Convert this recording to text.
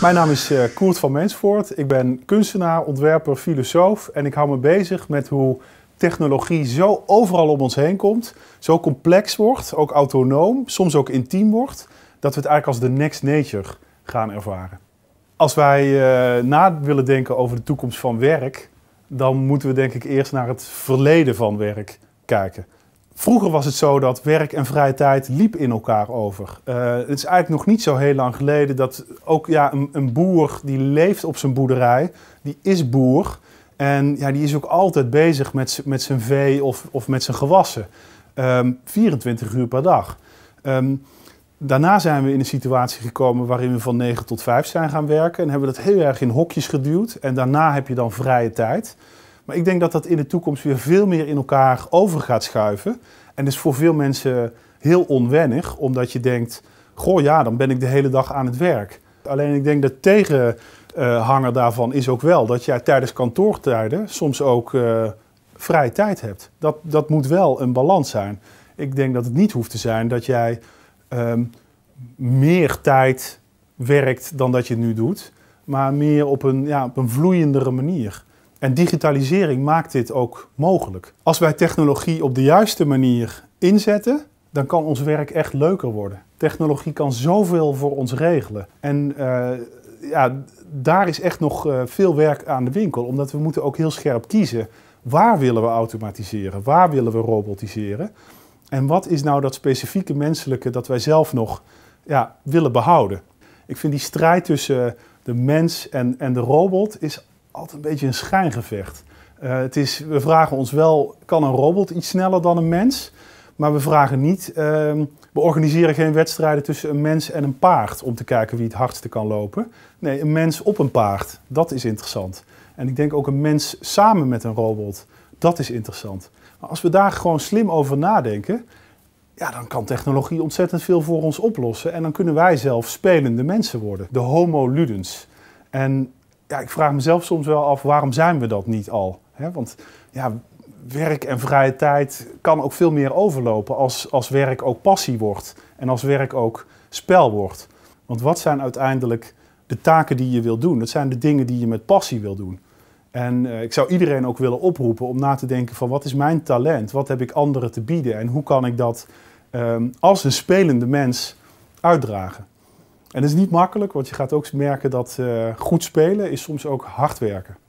Mijn naam is eh, Koert van Mensvoort. Ik ben kunstenaar, ontwerper, filosoof en ik hou me bezig met hoe technologie zo overal om ons heen komt, zo complex wordt, ook autonoom, soms ook intiem wordt, dat we het eigenlijk als de next nature gaan ervaren. Als wij eh, na willen denken over de toekomst van werk, dan moeten we denk ik eerst naar het verleden van werk kijken. Vroeger was het zo dat werk en vrije tijd liep in elkaar over. Eh, het is eigenlijk nog niet zo heel lang geleden dat ook ja, een, een, boer die leeft op zijn boerderij, die is boer. En ja, die is ook altijd bezig met, met zijn vee of, of met zijn gewassen. 24 ehm, uur per dag. Ehm, daarna zijn we in een situatie gekomen waarin we van 9 tot 5 zijn gaan werken. En hebben we dat heel erg in hokjes geduwd. En daarna heb je dan vrije tijd. Maar ik denk dat dat in de toekomst weer veel meer in elkaar over gaat schuiven. En is voor veel mensen heel onwennig, omdat je denkt: goh, ja, dan ben ik de hele dag aan het werk. Alleen ik denk dat tegenhanger daarvan is ook wel dat jij tijdens kantoortijden soms ook uh, vrije tijd hebt. Dat, dat moet wel een balans zijn. Ik denk dat het niet hoeft te zijn dat jij ehm, meer tijd werkt dan dat je het nu doet, maar meer op een, ja, op een vloeiendere manier. En digitalisering maakt dit ook mogelijk. Als wij technologie op de juiste manier inzetten, dan kan ons werk echt leuker worden. Technologie kan zoveel voor ons regelen. En eh, ja, daar is echt nog eh, veel werk aan de winkel, omdat we moeten ook heel scherp kiezen. Waar willen we automatiseren? Waar willen we robotiseren? En wat is nou dat specifieke menselijke dat wij zelf nog ja, willen behouden? Ik vind die strijd tussen de mens en, en de robot is altijd een beetje een schijngevecht. Uh, het is, we vragen ons wel, kan een robot iets sneller dan een mens? Maar we vragen niet, ehm, we organiseren geen wedstrijden tussen een mens en een paard om te kijken wie het hardste kan lopen. Nee, een mens op een paard, dat is interessant. En ik denk ook een mens samen met een robot, dat is interessant. Maar als we daar gewoon slim over nadenken, ja, dan kan technologie ontzettend veel voor ons oplossen. En dan kunnen wij zelf spelende mensen worden, de homo ludens. En ja, ik vraag mezelf soms wel af, waarom zijn we dat niet al? He, want ja, werk en vrije tijd kan ook veel meer overlopen als, als werk ook passie wordt en als werk ook spel wordt. Want wat zijn uiteindelijk de taken die je wil doen? Dat zijn de dingen die je met passie wil doen. En eh, ik zou iedereen ook willen oproepen om na te denken van wat is mijn talent? Wat heb ik anderen te bieden? En hoe kan ik dat ehm, als een spelende mens uitdragen? En dat is niet makkelijk, want je gaat ook merken dat eh, goed spelen is soms ook hard werken.